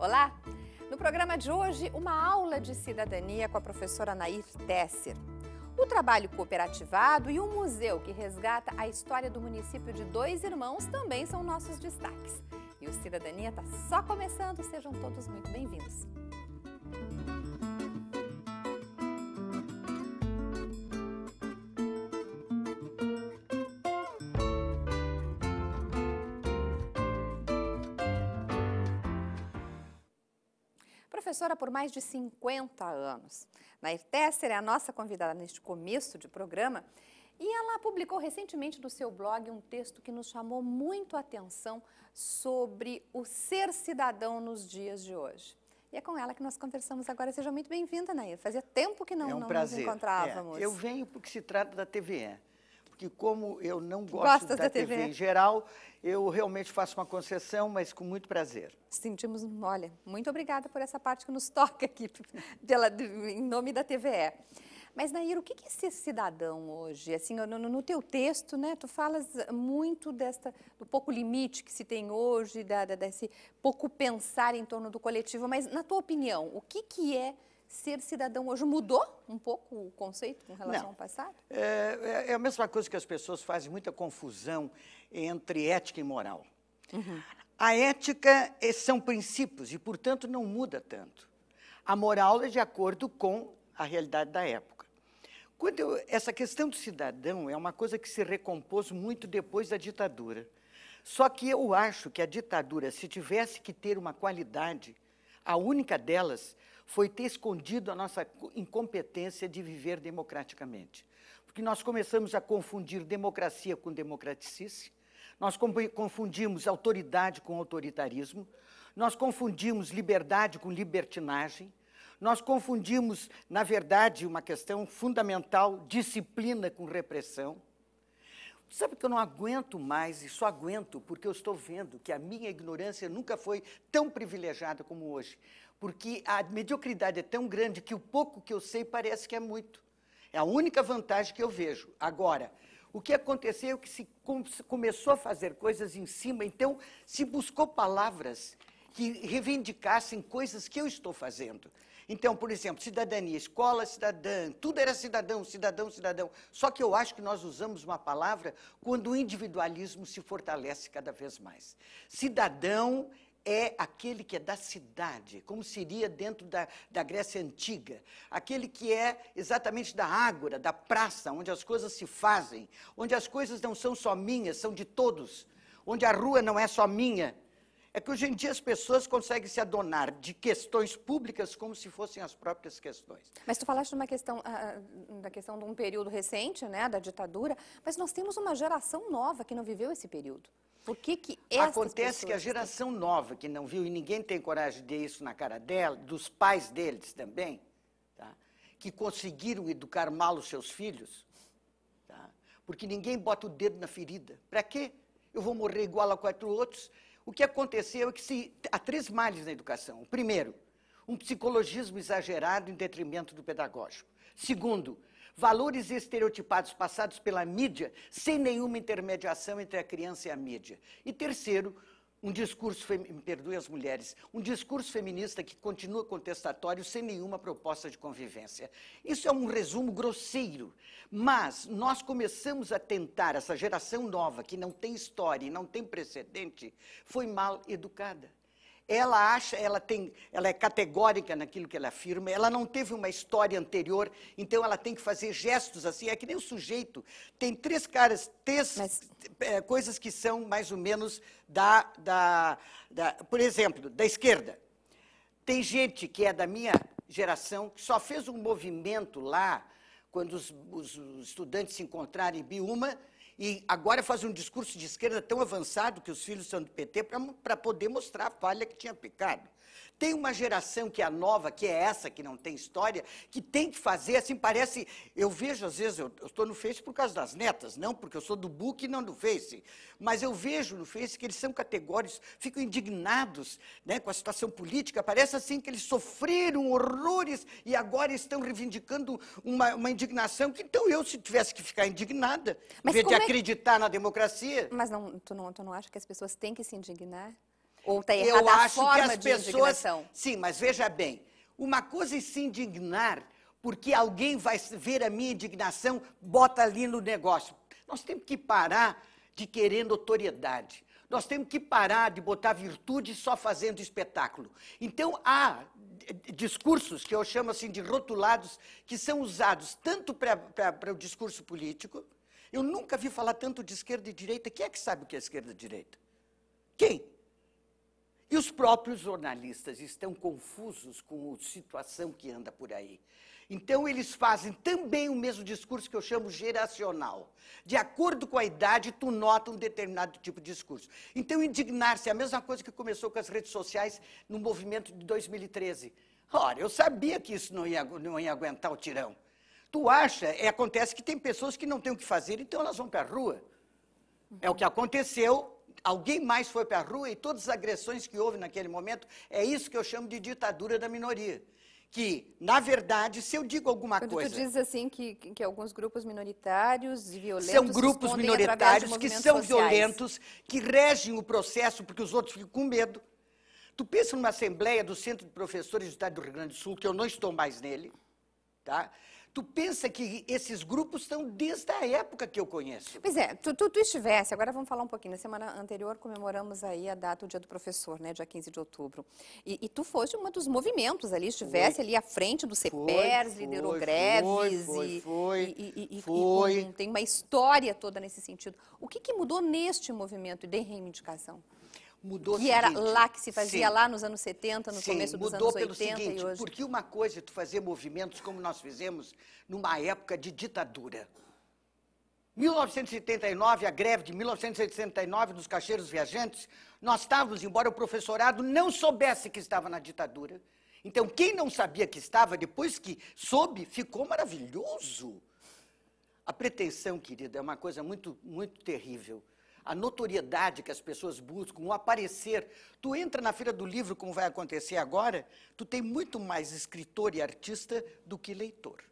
Olá! No programa de hoje, uma aula de cidadania com a professora Nair Tesser. O trabalho cooperativado e o um museu que resgata a história do município de Dois Irmãos também são nossos destaques. E o Cidadania está só começando, sejam todos muito bem-vindos. professora por mais de 50 anos. Nair Tesser é a nossa convidada neste começo de programa e ela publicou recentemente no seu blog um texto que nos chamou muito a atenção sobre o ser cidadão nos dias de hoje. E é com ela que nós conversamos agora. Seja muito bem-vinda, Nair. Fazia tempo que não, é um não nos encontrávamos. É. Eu venho porque se trata da TVE porque como eu não gosto da, da, TV em geral, eu realmente faço uma concessão, mas com muito prazer. Sentimos, olha, muito obrigada por essa parte que nos toca aqui, pela, em nome da TVE. Mas, Nair, o que é ser cidadão hoje? Assim, no, no, teu texto, né, tu falas muito desta, do pouco limite que se tem hoje, da, da, desse pouco pensar em torno do coletivo, mas, na tua opinião, o que, que é ser cidadão hoje mudou um pouco o conceito com relação Não. ao passado? É, é, é, a mesma coisa que as pessoas fazem muita confusão entre ética e moral. Uhum. A ética é, são princípios e, portanto, não muda tanto. A moral é de acordo com a realidade da época. Quando eu, essa questão do cidadão é uma coisa que se recompôs muito depois da ditadura. Só que eu acho que a ditadura, se tivesse que ter uma qualidade, a única delas foi ter escondido a nossa incompetência de viver democraticamente. Porque nós começamos a confundir democracia com democraticice, nós confundimos autoridade com autoritarismo, nós confundimos liberdade com libertinagem, nós confundimos, na verdade, uma questão fundamental, disciplina com repressão. Sabe que eu não aguento mais, e só aguento porque eu estou vendo que a minha ignorância nunca foi tão privilegiada como hoje porque a mediocridade é tão grande que o pouco que eu sei parece que é muito. É a única vantagem que eu vejo. Agora, o que aconteceu é que se, começou a fazer coisas em cima, então se buscou palavras que reivindicassem coisas que eu estou fazendo. Então, por exemplo, cidadania, escola, cidadã, tudo era cidadão, cidadão, cidadão. Só que eu acho que nós usamos uma palavra quando o individualismo se fortalece cada vez mais. Cidadão é aquele que é da cidade, como seria dentro da, da Grécia Antiga, aquele que é exatamente da ágora, da praça, onde as coisas se fazem, onde as coisas não são só minhas, são de todos, onde a rua não é só minha. É que hoje em dia as pessoas conseguem se adonar de questões públicas como se fossem as próprias questões. Mas tu falaste de questão, ah, ah, da questão de um período recente, né, da ditadura, mas nós temos uma geração nova que não viveu esse período. Por que que Acontece que a geração nova que não viu, e ninguém tem coragem de isso na cara dela, dos pais deles também, tá? que conseguiram educar mal os seus filhos, tá? porque ninguém bota o dedo na ferida. Para quê? Eu vou morrer igual a quatro outros. O que aconteceu é que se, há três males na educação. Primeiro, um psicologismo exagerado em detrimento do pedagógico. Segundo, valores estereotipados passados pela mídia, sem nenhuma intermediação entre a criança e a mídia. E terceiro, um discurso, me perdoem as mulheres, um discurso feminista que continua contestatório sem nenhuma proposta de convivência. Isso é um resumo grosseiro, mas nós começamos a tentar, essa geração nova que não tem história e não tem precedente, foi mal educada ela acha, ela tem, ela é categórica naquilo que ela afirma, ela não teve uma história anterior, então ela tem que fazer gestos assim, é que nem o sujeito. Tem três caras, três Mas... é, coisas que são mais ou menos da, da, da, por exemplo, da esquerda. Tem gente que é da minha geração que só fez um movimento lá, quando os, os estudantes se encontraram em Biúma, e agora faz um discurso de esquerda tão avançado que os filhos são do PT para poder mostrar a falha que tinha pecado. Tem uma geração que é nova, que é essa, que não tem história, que tem que fazer, assim, parece. Eu vejo, às vezes, eu estou no Face por causa das netas, não porque eu sou do book e não do Face. Mas eu vejo no Face que eles são categóricos, ficam indignados né, com a situação política. Parece assim que eles sofreram horrores e agora estão reivindicando uma, uma indignação. Que, então eu, se tivesse que ficar indignada, em vez de é acreditar é... na democracia. Mas não, tu, não, tu não acha que as pessoas têm que se indignar? Ou está errada eu a acho forma que as pessoas, indignação. Sim, mas veja bem, uma coisa é se indignar porque alguém vai ver a minha indignação, bota ali no negócio. Nós temos que parar de querer notoriedade. Nós temos que parar de botar virtude só fazendo espetáculo. Então, há discursos que eu chamo assim de rotulados, que são usados tanto para o discurso político. Eu nunca vi falar tanto de esquerda e direita. Quem é que sabe o que é esquerda e direita? Quem? E os próprios jornalistas estão confusos com a situação que anda por aí. Então, eles fazem também o mesmo discurso que eu chamo geracional. De acordo com a idade, tu nota um determinado tipo de discurso. Então, indignar-se é a mesma coisa que começou com as redes sociais no movimento de 2013. Ora, eu sabia que isso não ia, não ia aguentar o tirão. Tu acha, é, acontece que tem pessoas que não têm o que fazer, então elas vão para a rua. É o que aconteceu alguém mais foi para a rua e todas as agressões que houve naquele momento, é isso que eu chamo de ditadura da minoria. Que, na verdade, se eu digo alguma Quando coisa. Tu diz assim que, que alguns grupos minoritários e violentos. São grupos minoritários que são sociais. violentos, que regem o processo porque os outros ficam com medo. Tu pensa numa assembleia do Centro de Professores do Estado do Rio Grande do Sul, que eu não estou mais nele, tá? Tu pensa que esses grupos estão desde a época que eu conheço. Pois é, tu, tu, tu, estivesse, agora vamos falar um pouquinho, na semana anterior comemoramos aí a data do Dia do Professor, né, dia 15 de outubro. E, e tu foste um dos movimentos ali, estivesse foi. ali à frente do CEPERS, liderou foi, greves. Foi, e, foi, e, e, foi. E, tem uma história toda nesse sentido. O que, que mudou neste movimento de reivindicação? mudou Que era seguinte, lá que se fazia sim, lá nos anos 70, no sim, começo dos anos 80 seguinte, e hoje. Porque uma coisa é tu fazer movimentos como nós fizemos numa época de ditadura. 1979, a greve de 1979 dos caixeiros viajantes, nós estávamos, embora o professorado não soubesse que estava na ditadura. Então, quem não sabia que estava, depois que soube, ficou maravilhoso. A pretensão, querida, é uma coisa muito, muito terrível a notoriedade que as pessoas buscam, o aparecer. Tu entra na Feira do Livro, como vai acontecer agora, tu tem muito mais escritor e artista do que leitor.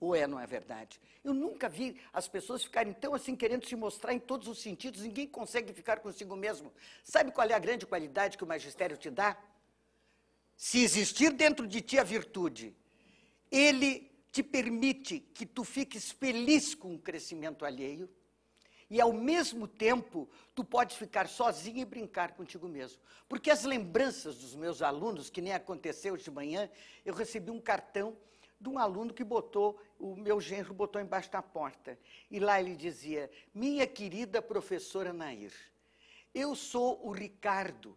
Ou é, não é verdade? Eu nunca vi as pessoas ficarem tão assim querendo se mostrar em todos os sentidos, ninguém consegue ficar consigo mesmo. Sabe qual é a grande qualidade que o magistério te dá? Se existir dentro de ti a virtude, ele te permite que tu fiques feliz com o crescimento alheio, e ao mesmo tempo tu podes ficar sozinho e brincar contigo mesmo. Porque as lembranças dos meus alunos, que nem aconteceu de manhã, eu recebi um cartão de um aluno que botou, o meu genro botou embaixo da porta. E lá ele dizia: Minha querida professora Nair, eu sou o Ricardo.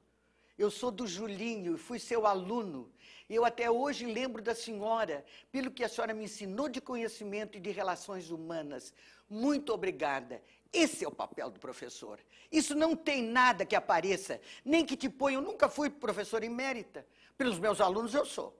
Eu sou do Julinho e fui seu aluno. Eu até hoje lembro da senhora, pelo que a senhora me ensinou de conhecimento e de relações humanas. Muito obrigada. Esse é o papel do professor. Isso não tem nada que apareça, nem que te ponha. Eu nunca fui professor emérita. Pelos meus alunos eu sou.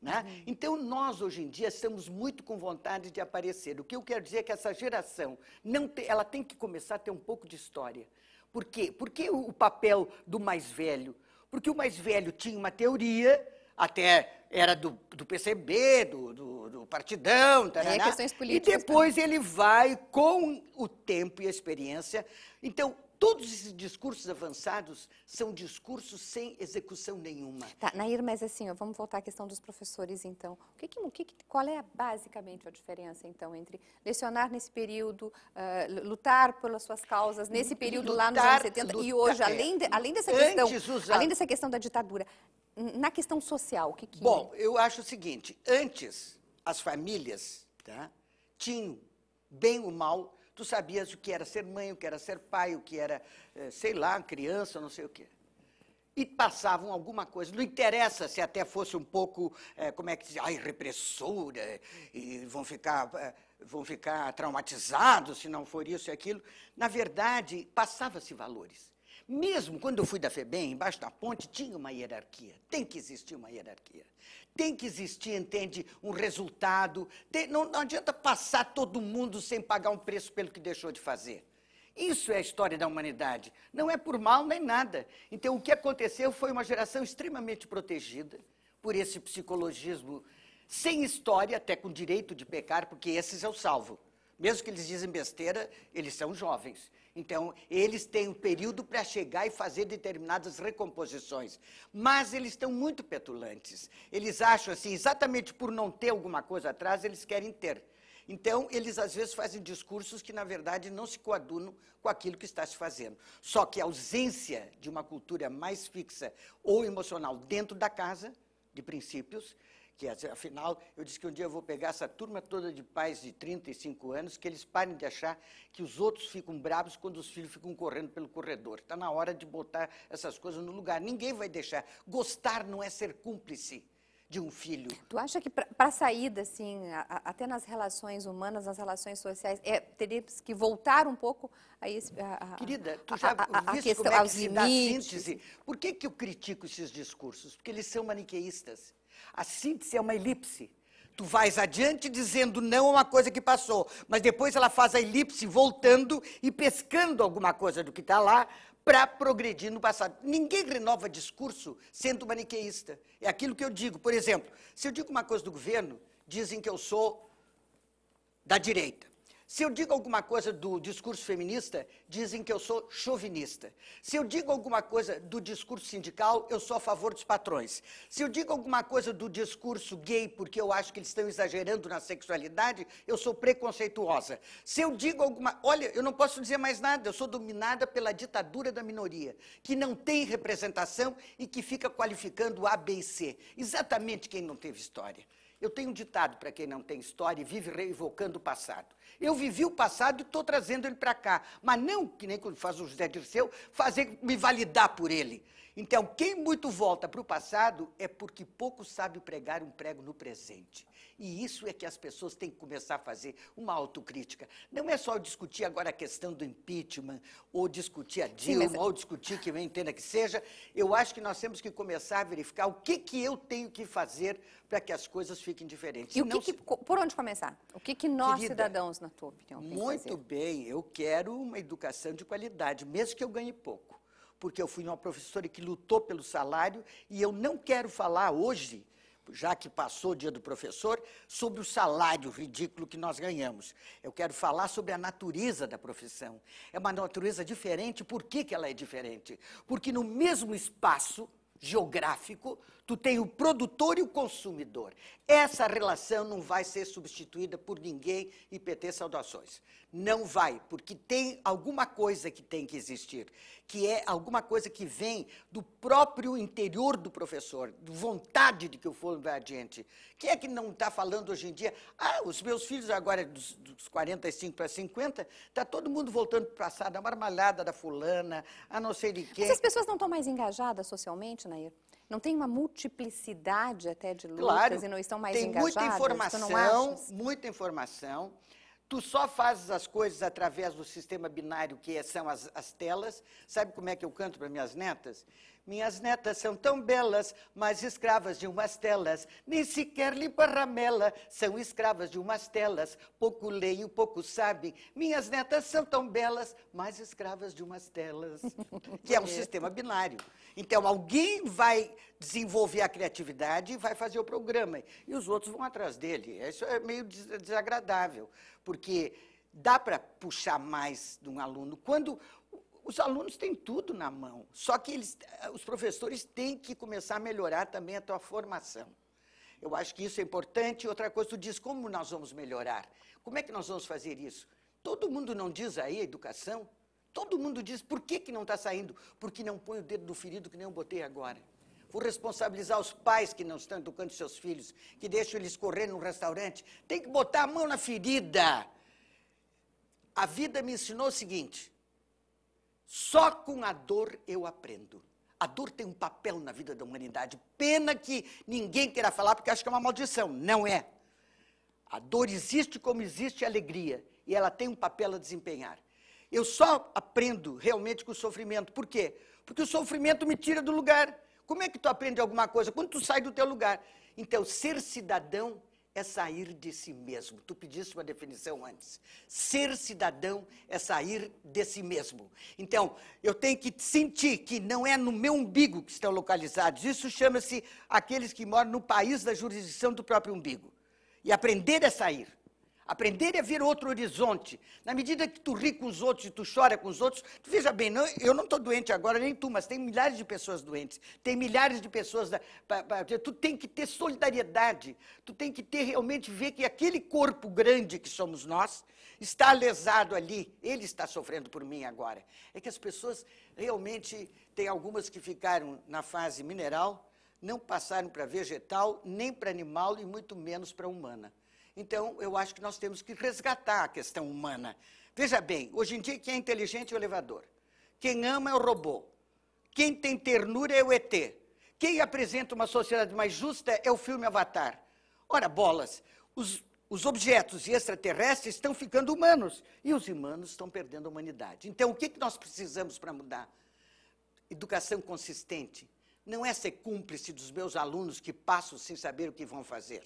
Né? Uhum. Então, nós hoje em dia estamos muito com vontade de aparecer. O que eu quero dizer é que essa geração não te, ela tem que começar a ter um pouco de história. Por quê? Por que o papel do mais velho? Porque o mais velho tinha uma teoria, até era do, do PCB, do, do, do Partidão, É, questões políticas. E depois também. ele vai, com o tempo e a experiência. Então, todos esses discursos avançados são discursos sem execução nenhuma. Tá, Nair, mas assim, ó, vamos voltar à questão dos professores, então. O que, que, que, qual é basicamente a diferença, então, entre lecionar nesse período, uh, lutar pelas suas causas nesse período lutar, lá nos anos 70 e hoje, é, além, de, além dessa questão, além dessa questão da ditadura, na questão social, o que, que Bom, eu acho o seguinte, antes as famílias tá, tinham bem ou mal, tu sabias o que era ser mãe, o que era ser pai, o que era, eh, sei lá, criança, não sei o quê. E passavam alguma coisa. Não interessa se até fosse um pouco, é, como é que diz, ai, repressora, e vão ficar, é, vão ficar traumatizados se não for isso e aquilo. Na verdade, passava-se valores. Mesmo quando eu fui da FEBEM, embaixo da ponte, tinha uma hierarquia. Tem que existir uma hierarquia. Tem que existir, entende, um resultado. Tem, não, não adianta passar todo mundo sem pagar um preço pelo que deixou de fazer. Isso é a história da humanidade. Não é por mal nem nada. Então, o que aconteceu foi uma geração extremamente protegida por esse psicologismo sem história, até com direito de pecar, porque esses é o salvo. Mesmo que eles dizem besteira, eles são jovens. Então, eles têm um período para chegar e fazer determinadas recomposições. Mas eles estão muito petulantes. Eles acham assim, exatamente por não ter alguma coisa atrás, eles querem ter. Então, eles às vezes fazem discursos que, na verdade, não se coadunam com aquilo que está se fazendo. Só que a ausência de uma cultura mais fixa ou emocional dentro da casa, de princípios, que é, afinal eu disse que um dia eu vou pegar essa turma toda de pais de 35 anos, que eles parem de achar que os outros ficam bravos quando os filhos ficam correndo pelo corredor. Está na hora de botar essas coisas no lugar. Ninguém vai deixar. Gostar não é ser cúmplice de um filho. Tu acha que para a saída, assim, a, a, até nas relações humanas, nas relações sociais, é, teríamos que voltar um pouco a esse... A, Querida, tu já a, viste questão, como é que se limites. dá síntese? Por que, que eu critico esses discursos? Porque eles são maniqueístas. A síntese é uma elipse. Tu vais adiante dizendo não a uma coisa que passou, mas depois ela faz a elipse voltando e pescando alguma coisa do que está lá para progredir no passado. Ninguém renova discurso sendo maniqueísta. É aquilo que eu digo. Por exemplo, se eu digo uma coisa do governo, dizem que eu sou da direita. Se eu digo alguma coisa do discurso feminista, dizem que eu sou chauvinista. Se eu digo alguma coisa do discurso sindical, eu sou a favor dos patrões. Se eu digo alguma coisa do discurso gay, porque eu acho que eles estão exagerando na sexualidade, eu sou preconceituosa. Se eu digo alguma. Olha, eu não posso dizer mais nada, eu sou dominada pela ditadura da minoria, que não tem representação e que fica qualificando A, B e C. Exatamente quem não teve história. Eu tenho um ditado para quem não tem história e vive revocando o passado. Eu vivi o passado e estou trazendo ele para cá. Mas não que nem quando faz o José Dirceu, fazer, me validar por ele. Então, quem muito volta para o passado é porque pouco sabe pregar um prego no presente. E isso é que as pessoas têm que começar a fazer uma autocrítica. Não é só discutir agora a questão do impeachment, ou discutir a Dilma, Sim, mas... ou discutir que quem entenda que seja. Eu acho que nós temos que começar a verificar o que, que eu tenho que fazer para que as coisas fiquem diferentes. E o que, que por onde começar? O que, que nós, Querida, cidadãos, na tua opinião, tem Muito bem, eu quero uma educação de qualidade, mesmo que eu ganhe pouco porque eu fui uma professora que lutou pelo salário e eu não quero falar hoje, já que passou o dia do professor, sobre o salário ridículo que nós ganhamos. Eu quero falar sobre a natureza da profissão. É uma natureza diferente, por que, que ela é diferente? Porque no mesmo espaço geográfico, Tu tem o produtor e o consumidor. Essa relação não vai ser substituída por ninguém e PT Saudações. Não vai, porque tem alguma coisa que tem que existir, que é alguma coisa que vem do próprio interior do professor, vontade de que o fogo vai adiante. Quem é que não está falando hoje em dia? Ah, os meus filhos agora, é dos, dos 45 para 50, está todo mundo voltando para o passado, a marmalhada da fulana, a não sei de quem. Mas as pessoas não estão mais engajadas socialmente, Nair? Não tem uma multiplicidade até de lutas claro, e não estão mais tem engajadas? Tem então muita informação, muita informação. Tu só fazes as coisas através do sistema binário que é, são as, as telas. Sabe como é que eu canto para minhas netas? Minhas netas são tão belas, mas escravas de umas telas. Nem sequer limpa ramela, são escravas de umas telas. Pouco leio, pouco sabem. Minhas netas são tão belas, mas escravas de umas telas. que é um sistema binário. Então, alguém vai desenvolver a criatividade e vai fazer o programa. E os outros vão atrás dele. Isso é meio desagradável, porque dá para puxar mais de um aluno. Quando os alunos têm tudo na mão, só que eles, eh, os professores têm que começar a melhorar também a tua formação. Eu acho que isso é importante. Outra coisa, tu diz como nós vamos melhorar. Como é que nós vamos fazer isso? Todo mundo não diz aí a educação? Todo mundo diz por que, que não está saindo? Porque não põe o dedo no ferido que nem eu botei agora. Vou responsabilizar os pais que não estão educando seus filhos, que deixam eles correr no restaurante. Tem que botar a mão na ferida. A vida me ensinou o seguinte: só com a dor eu aprendo. A dor tem um papel na vida da humanidade. Pena que ninguém queira falar, porque acho que é uma maldição. Não é. A dor existe como existe a alegria, e ela tem um papel a desempenhar. Eu só aprendo realmente com o sofrimento. Por quê? Porque o sofrimento me tira do lugar. Como é que tu aprende alguma coisa? Quando tu sai do teu lugar. Então, ser cidadão é sair de si mesmo. Tu pediste uma definição antes. Ser cidadão é sair de si mesmo. Então, eu tenho que sentir que não é no meu umbigo que estão localizados. Isso chama-se aqueles que moram no país da jurisdição do próprio umbigo. E aprender a sair. Aprender a ver outro horizonte. Na medida que tu ri com os outros e tu chora com os outros, tu veja bem, não, eu não estou doente agora, nem tu, mas tem milhares de pessoas doentes, tem milhares de pessoas. Da, pra, pra, tu tem que ter solidariedade, tu tem que ter realmente ver que aquele corpo grande que somos nós está lesado ali, ele está sofrendo por mim agora. É que as pessoas realmente, tem algumas que ficaram na fase mineral, não passaram para vegetal, nem para animal e muito menos para humana. Então, eu acho que nós temos que resgatar a questão humana. Veja bem, hoje em dia, quem é inteligente é o elevador. Quem ama é o robô. Quem tem ternura é o ET. Quem apresenta uma sociedade mais justa é o filme Avatar. Ora, bolas, os, os objetos extraterrestres estão ficando humanos e os humanos estão perdendo a humanidade. Então, o que, que nós precisamos para mudar? Educação consistente. Não é ser cúmplice dos meus alunos que passam sem saber o que vão fazer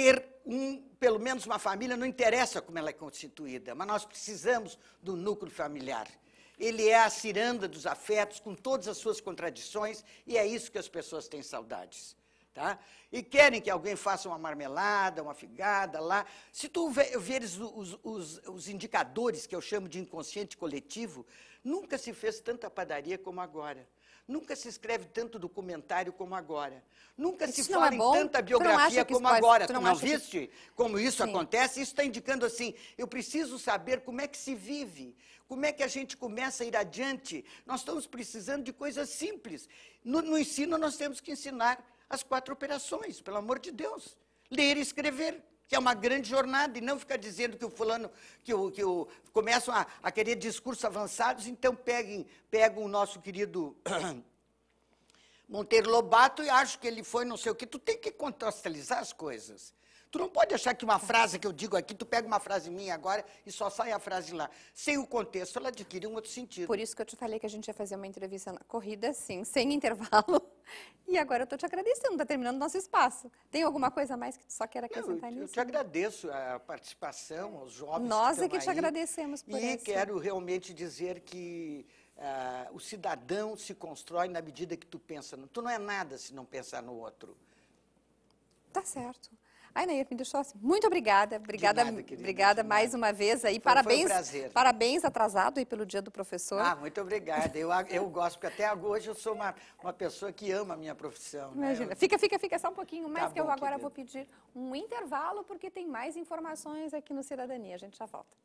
ter um, pelo menos uma família, não interessa como ela é constituída, mas nós precisamos do núcleo familiar. Ele é a ciranda dos afetos, com todas as suas contradições, e é isso que as pessoas têm saudades. Tá? E querem que alguém faça uma marmelada, uma figada lá. Se tu veres os, os, os indicadores que eu chamo de inconsciente coletivo, nunca se fez tanta padaria como agora. Nunca se escreve tanto documentário como agora. Nunca isso se é fala é em tanta biografia como pode... agora. Tu não, não viste é que... como isso Sim. acontece? Isso está indicando assim: eu preciso saber como é que se vive, como é que a gente começa a ir adiante. Nós estamos precisando de coisas simples. no, no ensino, nós temos que ensinar as quatro operações, pelo amor de Deus: ler e escrever que é uma grande jornada, e não ficar dizendo que o fulano, que o, que o começam a, a querer discursos avançados, então peguem, pegam o nosso querido Monteiro Lobato e acho que ele foi não sei o quê. Tu tem que contextualizar as coisas. Tu não pode achar que uma frase que eu digo aqui, tu pega uma frase minha agora e só sai a frase lá. Sem o contexto, ela adquire um outro sentido. Por isso que eu te falei que a gente ia fazer uma entrevista na corrida, assim, sem intervalo. E agora eu estou te agradecendo, está terminando nosso espaço. Tem alguma coisa mais que tu só quer acrescentar não, eu, nisso? Eu te agradeço a participação, aos jovens. Nós que é que te agradecemos por e isso. E quero realmente dizer que uh, o cidadão se constrói na medida que tu pensa no. Tu não é nada se não pensar no outro. Tá certo. Ainair Miduchossi, muito obrigada. Obrigada, nada, querida, obrigada mais uma vez aí. Foi, parabéns, foi um prazer. parabéns atrasado aí pelo Dia do Professor. Ah, muito obrigada. Eu, eu gosto, porque até hoje eu sou uma, uma pessoa que ama a minha profissão. Né? Imagina. Né? Eu... Fica, fica, fica só um pouquinho mais, tá que bom, eu agora vou pedir um intervalo, porque tem mais informações aqui no Cidadania. A gente já volta.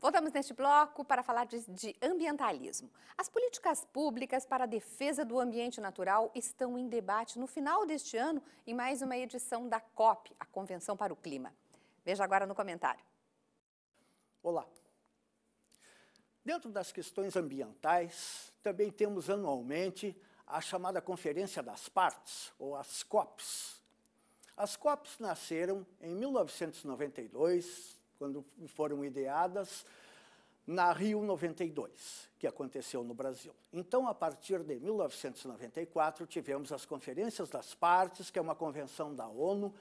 Voltamos neste bloco para falar de, de, ambientalismo. As políticas públicas para a defesa do ambiente natural estão em debate no final deste ano em mais uma edição da COP, a Convenção para o Clima. Veja agora no comentário. Olá. Dentro das questões ambientais, também temos anualmente a chamada Conferência das Partes, ou as COPs. As COPs nasceram em 1992, quando foram ideadas na Rio 92, que aconteceu no Brasil. Então, a partir de 1994, tivemos as Conferências das Partes, que é uma convenção da ONU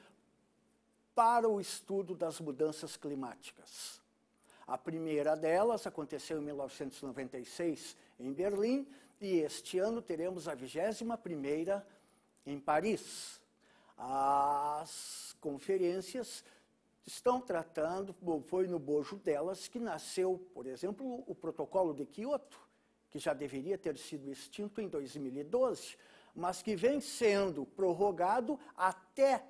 para o estudo das mudanças climáticas. A primeira delas aconteceu em 1996 em Berlim e este ano teremos a 21ª em Paris. As conferências estão tratando, foi no bojo delas que nasceu, por exemplo, o protocolo de Quioto, que já deveria ter sido extinto em 2012, mas que vem sendo prorrogado até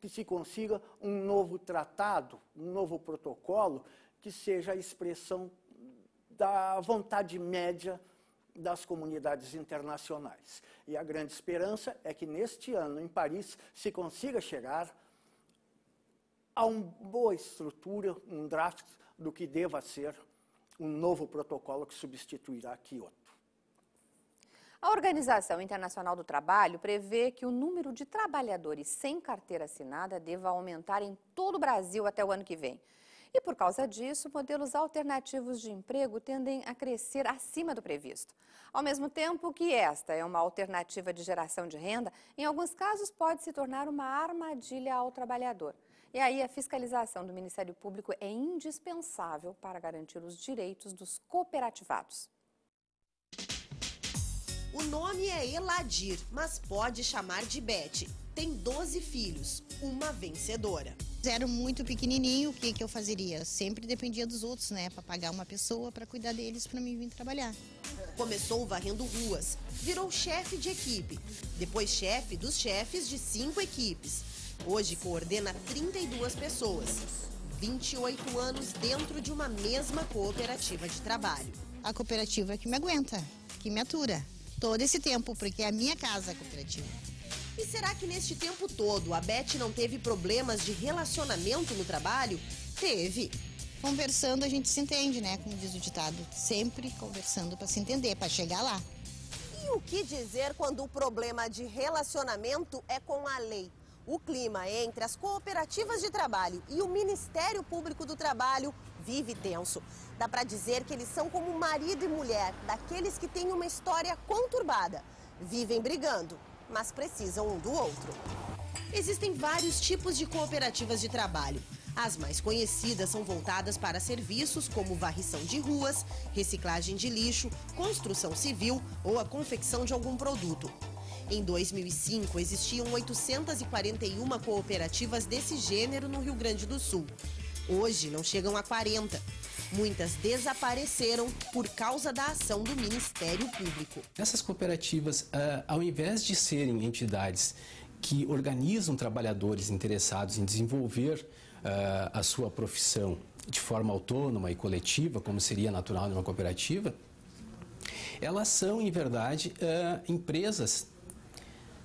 que se consiga um novo tratado, um novo protocolo que seja a expressão da vontade média das comunidades internacionais. E a grande esperança é que neste ano, em Paris, se consiga chegar há uma boa estrutura, um draft do que deva ser um novo protocolo que substituirá Kyoto. A Organização Internacional do Trabalho prevê que o número de trabalhadores sem carteira assinada deva aumentar em todo o Brasil até o ano que vem. E por causa disso, modelos alternativos de emprego tendem a crescer acima do previsto. Ao mesmo tempo que esta é uma alternativa de geração de renda, em alguns casos pode se tornar uma armadilha ao trabalhador. E aí, a fiscalização do Ministério Público é indispensável para garantir os direitos dos cooperativados. O nome é Eladir, mas pode chamar de Bete. Tem 12 filhos, uma vencedora. Era muito pequenininho, o que, que eu fazeria? Sempre dependia dos outros, né? Para pagar uma pessoa para cuidar deles para mim vir trabalhar. Começou varrendo ruas, virou chefe de equipe, depois chefe dos chefes de cinco equipes. Hoje coordena 32 pessoas, 28 anos dentro de uma mesma cooperativa de trabalho. A cooperativa que me aguenta, que me atura todo esse tempo, porque é a minha casa a cooperativa. E será que neste tempo todo a Beth não teve problemas de relacionamento no trabalho? Teve. Conversando a gente se entende, né? Como diz o ditado, sempre conversando para se entender, para chegar lá. E o que dizer quando o problema de relacionamento é com a lei? O clima entre as cooperativas de trabalho e o Ministério Público do Trabalho vive tenso. Dá para dizer que eles são como marido e mulher, daqueles que têm uma história conturbada. Vivem brigando, mas precisam um do outro. Existem vários tipos de cooperativas de trabalho. As mais conhecidas são voltadas para serviços como varrição de ruas, reciclagem de lixo, construção civil ou a confecção de algum produto. Em 2005, existiam 841 cooperativas desse gênero no Rio Grande do Sul. Hoje, não chegam a 40. Muitas desapareceram por causa da ação do Ministério Público. Essas cooperativas, ah, ao invés de serem entidades que organizam trabalhadores interessados em desenvolver ah, a sua profissão de forma autônoma e coletiva, como seria natural numa cooperativa, elas são, em verdade, ah, empresas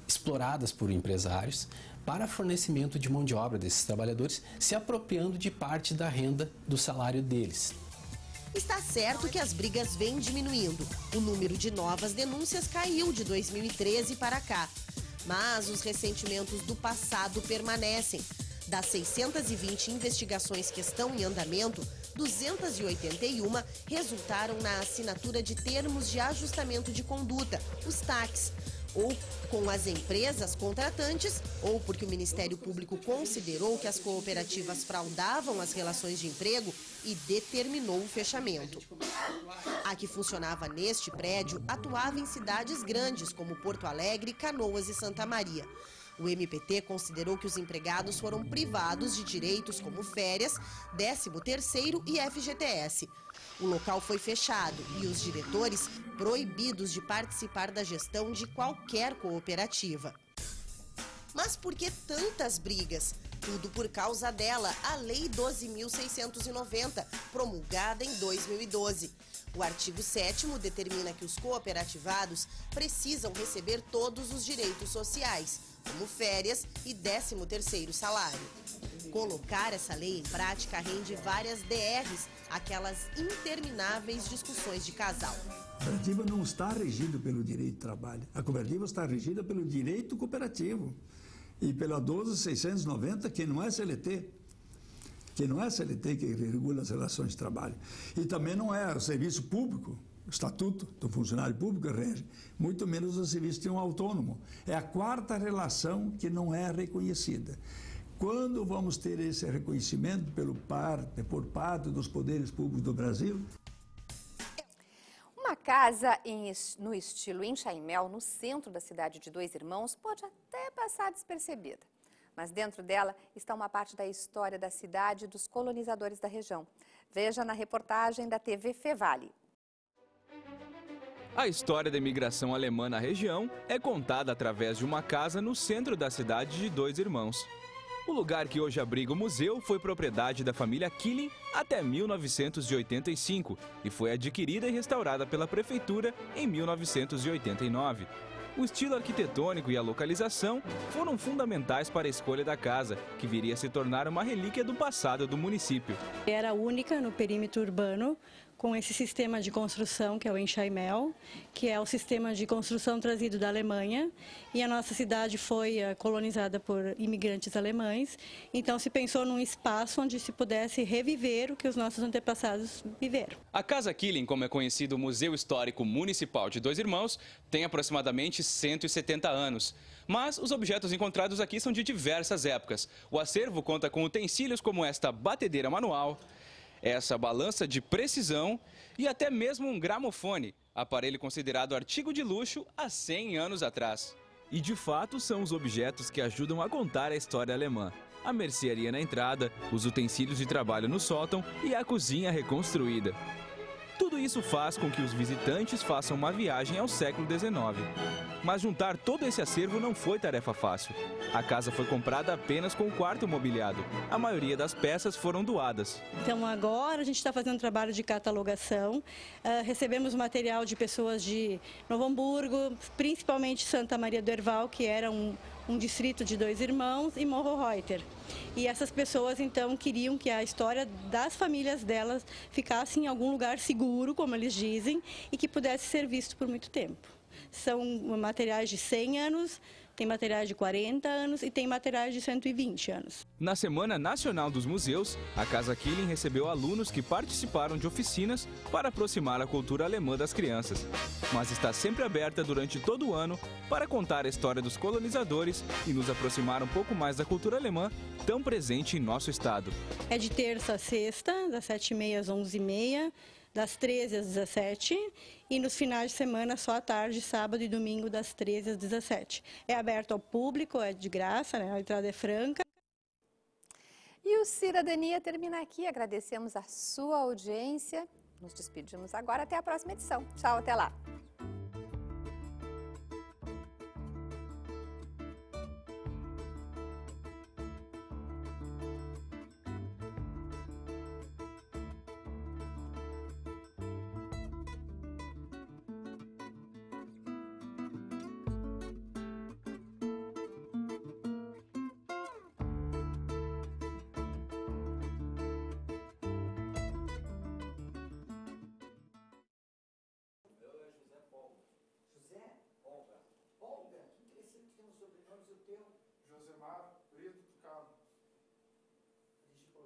exploradas por empresários para fornecimento de mão de obra desses trabalhadores, se apropriando de parte da renda do salário deles. Está certo que as brigas vêm diminuindo. O número de novas denúncias caiu de 2013 para cá. Mas os ressentimentos do passado permanecem. Das 620 investigações que estão em andamento, 281 resultaram na assinatura de termos de ajustamento de conduta, os TACs ou com as empresas contratantes, ou porque o Ministério Público considerou que as cooperativas fraudavam as relações de emprego e determinou o fechamento. A que funcionava neste prédio atuava em cidades grandes como Porto Alegre, Canoas e Santa Maria. O MPT considerou que os empregados foram privados de direitos como férias, 13º e FGTS. O local foi fechado e os diretores proibidos de participar da gestão de qualquer cooperativa. Mas por que tantas brigas? Tudo por causa dela, a Lei 12.690, promulgada em 2012. O artigo 7 determina que os cooperativados precisam receber todos os direitos sociais como férias e 13º salário. Colocar essa lei em prática rende várias DRs, aquelas intermináveis discussões de casal. A cooperativa não está regida pelo direito de trabalho. A cooperativa está regida pelo direito cooperativo e pela 12690, que não é CLT que não é CLT que regula as relações de trabalho, e também não é o serviço público, estatuto do funcionário público rege, muito menos o serviço de um autônomo. É a quarta relação que não é reconhecida. Quando vamos ter esse reconhecimento pelo por parte dos poderes públicos do Brasil? Uma casa em, no estilo Enxaimel, no centro da cidade de Dois Irmãos, pode até passar despercebida. Mas dentro dela está uma parte da história da cidade e dos colonizadores da região. Veja na reportagem da TV Fevale. A história da imigração alemã na região é contada através de uma casa no centro da cidade de dois irmãos. O lugar que hoje abriga o museu foi propriedade da família Killing até 1985 e foi adquirida e restaurada pela prefeitura em 1989. O estilo arquitetônico e a localização foram fundamentais para a escolha da casa, que viria a se tornar uma relíquia do passado do município. Era única no perímetro urbano, com esse sistema de construção que é o Enxaimel, que é o sistema de construção trazido da Alemanha. E a nossa cidade foi eh, colonizada por imigrantes alemães. Então se pensou num espaço onde se pudesse reviver o que os nossos antepassados viveram. A Casa Killing, como é conhecido o Museu Histórico Municipal de Dois Irmãos, tem aproximadamente 170 anos. Mas os objetos encontrados aqui são de diversas épocas. O acervo conta com utensílios como esta batedeira manual, essa balança de precisão e até mesmo um gramofone, aparelho considerado artigo de luxo há 100 anos atrás. E de fato são os objetos que ajudam a contar a história alemã. A mercearia na entrada, os utensílios de trabalho no sótão e a cozinha reconstruída. Tudo isso faz com que os visitantes façam uma viagem ao século XIX. Mas juntar todo esse acervo não foi tarefa fácil. A casa foi comprada apenas com o quarto mobiliado. A maioria das peças foram doadas. Então agora a gente está fazendo um trabalho de catalogação. Uh, recebemos material de pessoas de Novo Hamburgo, principalmente Santa Maria do Herval, que era um, um distrito de dois irmãos e Morro Reuter. E essas pessoas então queriam que a história das famílias delas ficasse em algum lugar seguro, como eles dizem, e que pudesse ser visto por muito tempo. São materiais de 100 anos, tem materiais de 40 anos e tem materiais de 120 anos. Na Semana Nacional dos Museus, a Casa Killing recebeu alunos que participaram de oficinas para aproximar a cultura alemã das crianças, mas está sempre aberta durante todo o ano para contar a história dos colonizadores e nos aproximar um pouco mais da cultura alemã tão presente em nosso estado. É de terça a sexta, das 7h30 às 11h30 das 13 às 17 e nos finais de semana só à tarde, sábado e domingo das 13 às 17. É aberto ao público, é de graça, né? a entrada é franca. E o Cidadania termina aqui. Agradecemos a sua audiência. Nos despedimos agora. Até a próxima edição. Tchau, até lá.